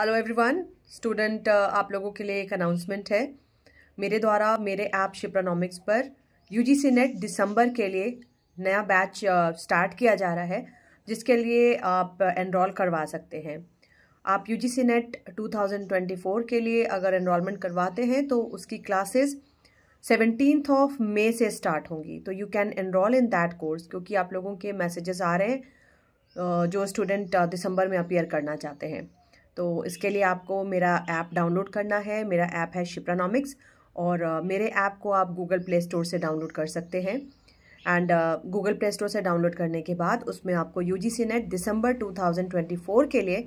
hello everyone student आप लोगों के लिए एक अनाउंसमेंट है मेरे द्वारा मेरे ऐप शिप्रानॉमिक्स पर यूजीसी नेट दिसंबर के लिए नया बैच स्टार्ट uh, किया जा रहा है जिसके लिए आप एनरोल करवा सकते हैं आप यूजीसी नेट 2024 के लिए अगर एनरोलमेंट करवाते हैं तो उसकी क्लासेस सेवनटीन ऑफ मे से स्टार्ट होंगी तो you can enrol in that course क्योंकि आप लोगों के मैसेजेस आ रहे हैं uh, जो स्टूडेंट uh, दिसंबर में अपियर करना चाहते हैं तो इसके लिए आपको मेरा ऐप डाउनलोड करना है मेरा ऐप है शिप्रानॉमिक्स और मेरे ऐप को आप गूगल प्ले स्टोर से डाउनलोड कर सकते हैं एंड गूगल प्ले स्टोर से डाउनलोड करने के बाद उसमें आपको U G C NET December two thousand twenty four के लिए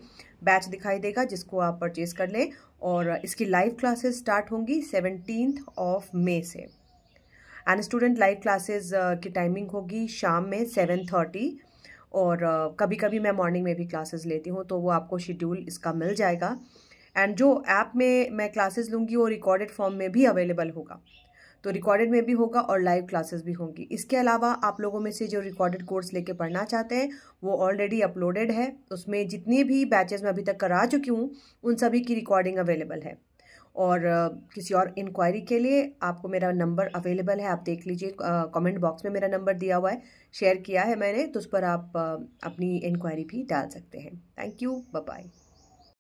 बैच दिखाई देगा जिसको आप परचेज़ कर लें और इसकी लाइव क्लासेस स्टार्ट होंगी सेवनटीन ऑफ मे से एंड स्टूडेंट लाइव क्लासेस की टाइमिंग होगी शाम में सेवन थर्टी और कभी कभी मैं मॉर्निंग में भी क्लासेस लेती हूँ तो वो आपको शेड्यूल इसका मिल जाएगा एंड जो ऐप में मैं क्लासेस लूँगी वो रिकॉर्डेड फॉर्म में भी अवेलेबल होगा तो रिकॉर्डेड में भी होगा और लाइव क्लासेस भी होंगी इसके अलावा आप लोगों में से जो रिकॉर्डेड कोर्स लेके पढ़ना चाहते हैं वो ऑलरेडी अपलोडेड है उसमें जितने भी बैचेस मैं अभी तक करा चुकी हूँ उन सभी की रिकॉर्डिंग अवेलेबल है और किसी और इंक्वायरी के लिए आपको मेरा नंबर अवेलेबल है आप देख लीजिए कमेंट बॉक्स में मेरा नंबर दिया हुआ है शेयर किया है मैंने तो उस पर आप अपनी इंक्वायरी भी डाल सकते हैं थैंक यू बाय